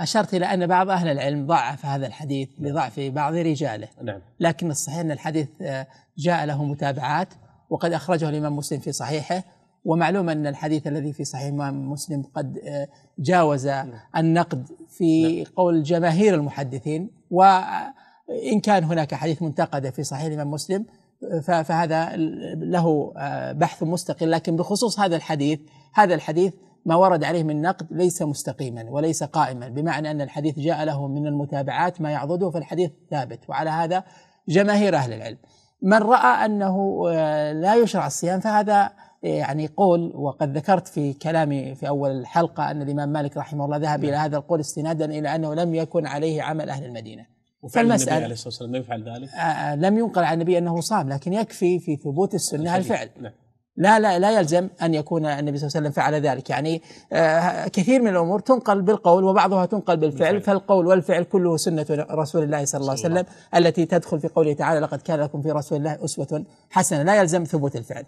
أشرت إلى أن بعض أهل العلم ضعف هذا الحديث نعم. لضعف بعض رجاله نعم. لكن الصحيح أن الحديث آه، جاء له متابعات وقد أخرجه الإمام مسلم في صحيحه ومعلوم أن الحديث الذي في صحيح الإمام مسلم قد آه، جاوز نعم. النقد في نعم. قول جماهير المحدثين وإن كان هناك حديث منتقد في صحيح الإمام مسلم فهذا له آه، بحث مستقل لكن بخصوص هذا الحديث هذا الحديث ما ورد عليه من نقد ليس مستقيما وليس قائما بمعنى أن الحديث جاء له من المتابعات ما يعضده فالحديث ثابت وعلى هذا جماهير أهل العلم من رأى أنه آه، لا يشرع الصيام فهذا آه، يعني قول وقد ذكرت في كلامي في أول الحلقة أن الإمام مالك رحمه الله ذهب نعم. إلى هذا القول استنادا إلى أنه لم يكن عليه عمل أهل المدينة وفعل النبي عليه الصلاة والسلام يفعل ذلك آه، لم ينقل عن النبي أنه صام لكن يكفي في ثبوت السنة الفعل نعم. لا لا لا يلزم ان يكون النبي صلى الله عليه وسلم فعل ذلك يعني آه، كثير من الامور تنقل بالقول وبعضها تنقل بالفعل فالقول والفعل كله سنه رسول الله صلى الله عليه وسلم التي تدخل في قوله تعالى لقد كان لكم في رسول الله اسوه حسنه لا يلزم ثبوت الفعل